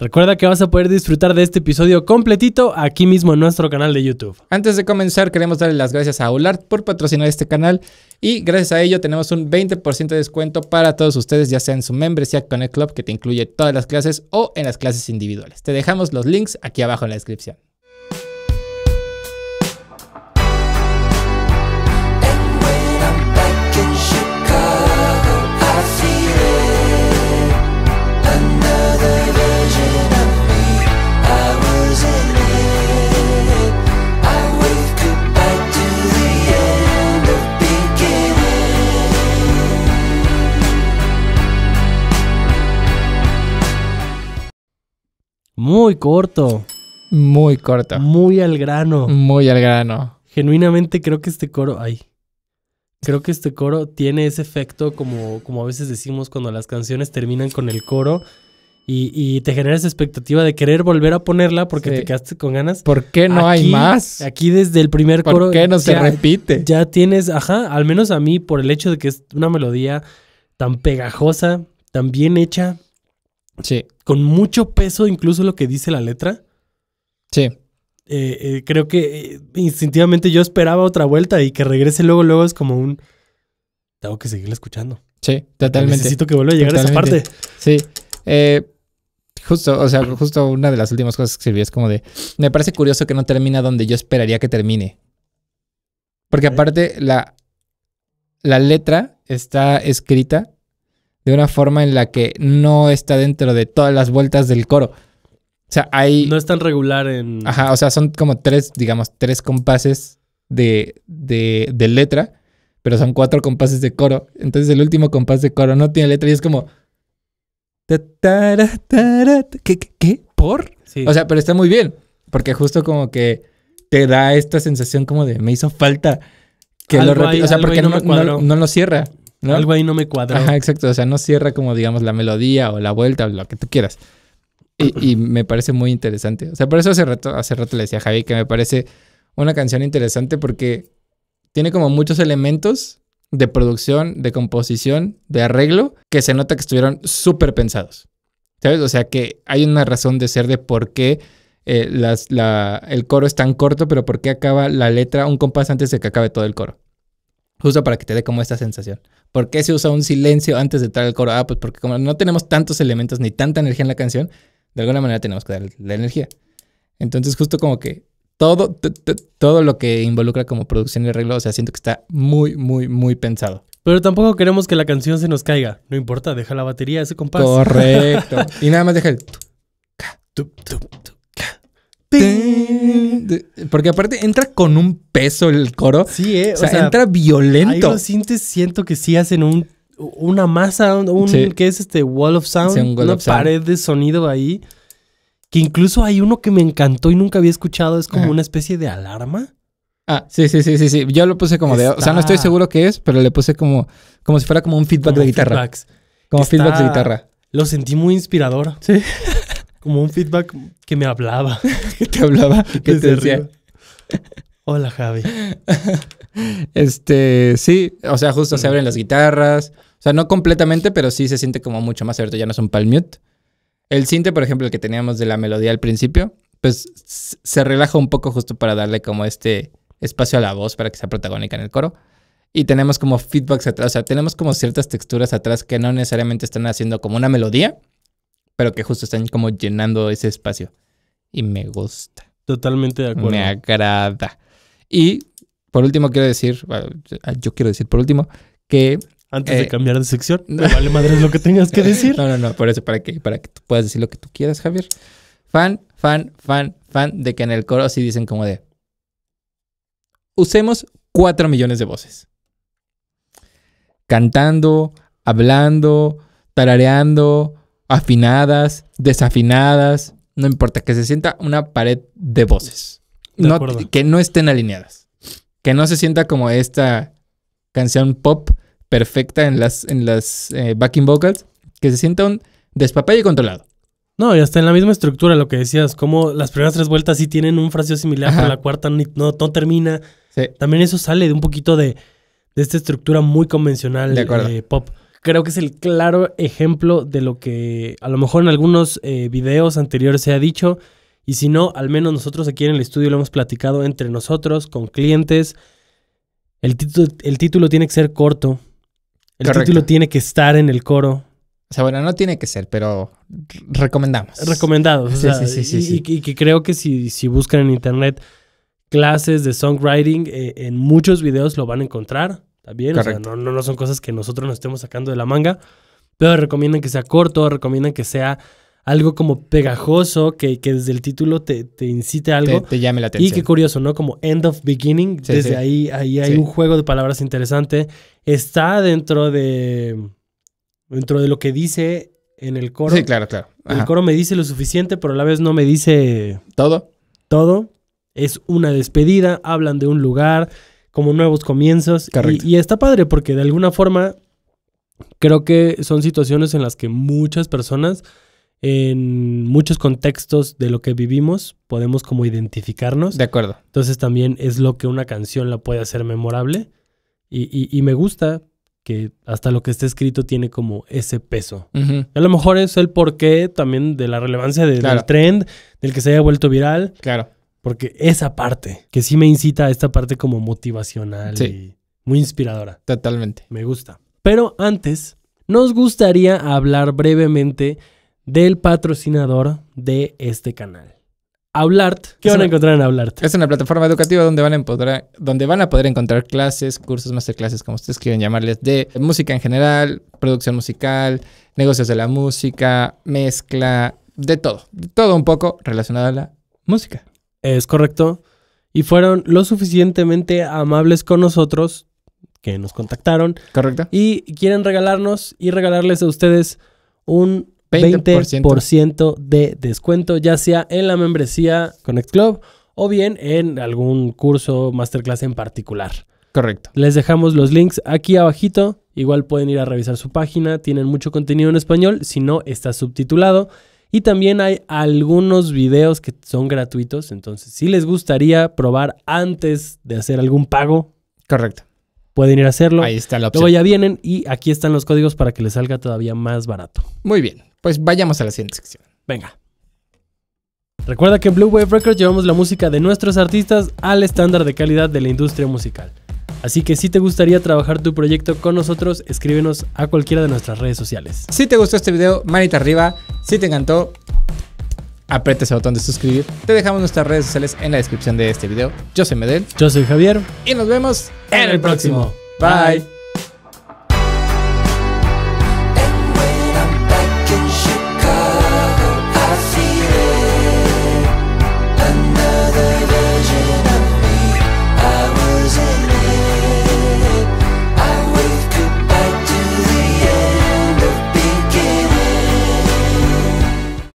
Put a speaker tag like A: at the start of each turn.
A: Recuerda que vas a poder disfrutar de este
B: episodio completito aquí mismo en nuestro canal de YouTube.
A: Antes de comenzar, queremos darle las gracias a ULART por patrocinar este canal y gracias a ello tenemos un 20% de descuento para todos ustedes, ya sea en su membresía Connect Club que te incluye todas las clases o en las clases individuales. Te dejamos los links aquí abajo en la descripción.
B: muy corto.
A: Muy corto.
B: Muy al grano. Muy al grano. Genuinamente creo que este coro. Ay. Creo que este coro tiene ese efecto, como, como a veces decimos cuando las canciones terminan con el coro. Y, te genera esa expectativa de querer volver a ponerla porque te quedaste con ganas. ¿Por qué no hay más? Aquí desde el primer coro. ¿Por qué no se repite? Ya tienes, ajá, al menos a mí, por el hecho de que es una melodía tan pegajosa, tan bien hecha, Sí. Con mucho peso, incluso lo que dice la letra. Sí. Eh, eh, creo que eh, instintivamente yo esperaba otra vuelta y que regrese luego, luego es como un... Tengo que seguirla escuchando. Sí, totalmente. Necesito que vuelva a llegar a esa parte. Sí. justo, o
A: sea, justo una de las últimas cosas que escribí es como de, me parece curioso que no termina donde yo esperaría que termine. Porque aparte la, la letra está escrita de una forma en la que no está dentro de todas las vueltas del coro.
B: O sea, hay... No es tan regular en... Ajá,
A: o sea, son como tres, digamos, tres compases de, letra, pero son cuatro compases de coro. Entonces el último compás de coro no tiene letra y es como... ¿Qué? ¿Qué? qué? por O sea, pero está muy bien, porque justo como que te da esta sensación como de me hizo falta que lo repita, o sea, porque no lo cierra. Algo ahí no me cuadra. Ajá, exacto. O sea, no cierra como, digamos, la melodía o la vuelta o lo que tú quieras. Y, me parece muy interesante. O sea, por eso hace rato, le decía a Javi que me parece una canción interesante porque tiene como muchos elementos de producción, de composición, de arreglo, que se nota que estuvieron súper pensados. ¿Sabes? O sea, que hay una razón de ser de por qué eh, el coro es tan corto, pero por qué acaba la letra un compás antes de que acabe todo el coro. Justo para que te dé como esta sensación. ¿Por qué se usa un silencio antes de entrar el coro? Ah, pues porque como no tenemos tantos elementos ni tanta energía en la canción, de alguna manera tenemos que dar la energía. Entonces, justo como que todo, todo lo que involucra como producción y arreglo, o sea, siento que está muy, muy, muy pensado.
B: Pero tampoco queremos que la canción se nos caiga. No importa, deja la batería ese compás. Correcto.
A: y nada más deja el... Porque aparte entra con un peso el coro. Sí, eh. O, sea, entra violento. lo
B: sientes, siento que sí hacen un, una masa, un, es este? Wall of Sound. una pared de sonido ahí. Que incluso hay uno que me encantó y nunca había escuchado. Es como una especie de alarma. Ah, sí, sí, sí, sí, sí. Yo lo puse como de... O sea, no estoy seguro
A: qué es, pero le puse como... Como si fuera como un feedback de guitarra. Como feedback de guitarra.
B: Lo sentí muy inspirador. Sí. como un feedback que me hablaba. que te hablaba, que te decía. Hola, Javi.
A: este, sí, o sea, justo se abren las guitarras. O sea, no completamente, pero sí se siente como mucho más abierto. Ya no es un palmute. El cinte, por ejemplo, el que teníamos de la melodía al principio, pues se relaja un poco justo para darle como este espacio a la voz para que sea protagónica en el coro. Y tenemos como feedbacks atrás, o sea, tenemos como ciertas texturas atrás que no necesariamente están haciendo como una melodía, pero que justo están como llenando ese espacio. Y me gusta.
B: Totalmente de acuerdo. Me
A: agrada. Y por último quiero decir, ah, yo quiero decir por último que... Antes de eh, cambiar de sección, vale madre lo que tengas que decir. No, no, no, por eso, para que, para que tú puedas decir lo que tú quieras, Javier. Fan, fan, fan, fan de que en el coro sí dicen como de... Usemos cuatro millones de voces. Cantando, hablando, tarareando, afinadas, desafinadas, no importa, que se sienta una pared de voces. que no estén alineadas. Que no se sienta como esta canción pop perfecta en las, en las eh, backing vocals, que se sienta un y controlado.
B: No, y hasta en la misma estructura, lo que decías, como las primeras tres vueltas sí tienen un fraseo similar, pero la cuarta no, termina. También eso sale de un poquito de, de esta estructura muy convencional de eh, pop creo que es el claro ejemplo de lo que a lo mejor en algunos eh, videos anteriores se ha dicho, y si no, al menos nosotros aquí en el estudio lo hemos platicado entre nosotros, con clientes. El, título, el título tiene que ser corto. El título tiene que estar en el coro. O sea, bueno, no tiene que ser, pero recomendamos. Recomendado. sí, sí, sí, sí, y, que creo que si, si buscan en internet clases de songwriting, eh, en muchos videos lo van a encontrar. También, o sea, no, no, son cosas que nosotros nos estemos sacando de la manga, pero recomiendan que sea corto, recomiendan que sea algo como pegajoso, que, que desde el título te, te incite a algo. Te, te, llame la atención. Y qué curioso, ¿no? Como end of beginning, desde ahí, ahí hay un juego de palabras interesante. Está dentro de, dentro de lo que dice en el coro. Sí, claro, claro. El coro me dice lo suficiente, pero a la vez no me dice... Todo. Todo. Es una despedida, hablan de un lugar, como nuevos comienzos. Y, está padre porque de alguna forma creo que son situaciones en las que muchas personas en muchos contextos de lo que vivimos podemos como identificarnos. De acuerdo. Entonces también es lo que una canción la puede hacer memorable y, y, me gusta que hasta lo que está escrito tiene como ese peso. A lo mejor es el porqué también de la relevancia del trend, del que se haya vuelto viral. Claro. Porque esa parte, que sí me incita a esta parte como motivacional y muy inspiradora. Totalmente. Me gusta. Pero antes, nos gustaría hablar brevemente del patrocinador de este canal. Hablart. ¿Qué van a encontrar en Hablart? Es una plataforma educativa donde van, a poder,
A: donde van a poder encontrar clases, cursos, masterclasses, como ustedes quieren llamarles, de música en general, producción musical, negocios de la música, mezcla, de todo.
B: todo un poco relacionado a la música. Es correcto. Y fueron lo suficientemente amables con nosotros que nos contactaron. Correcto. Y quieren regalarnos y regalarles a ustedes un 20%, de descuento, ya sea en la membresía Connect Club o bien en algún curso, masterclass en particular. Correcto. Les dejamos los links aquí abajito. Igual pueden ir a revisar su página. Tienen mucho contenido en español. Si no, está subtitulado. Y también hay algunos videos que son gratuitos, entonces si les gustaría probar antes de hacer algún pago. Correcto. Pueden ir a hacerlo. Ahí está la opción. Luego ya vienen y aquí están los códigos para que les salga todavía más barato. Muy bien, pues vayamos a la siguiente sección. Venga. Recuerda que en Blue Wave Records llevamos la música de nuestros artistas al estándar de calidad de la industria musical. Así que si te gustaría trabajar tu proyecto con nosotros, escríbenos a cualquiera de nuestras redes sociales. Si te gustó este video, manita arriba. Si te encantó,
A: aprieta ese botón de suscribir. Te dejamos nuestras redes sociales en la descripción de este video. Yo soy Medel. Yo soy Javier. Y nos vemos
B: en el próximo.
A: Bye.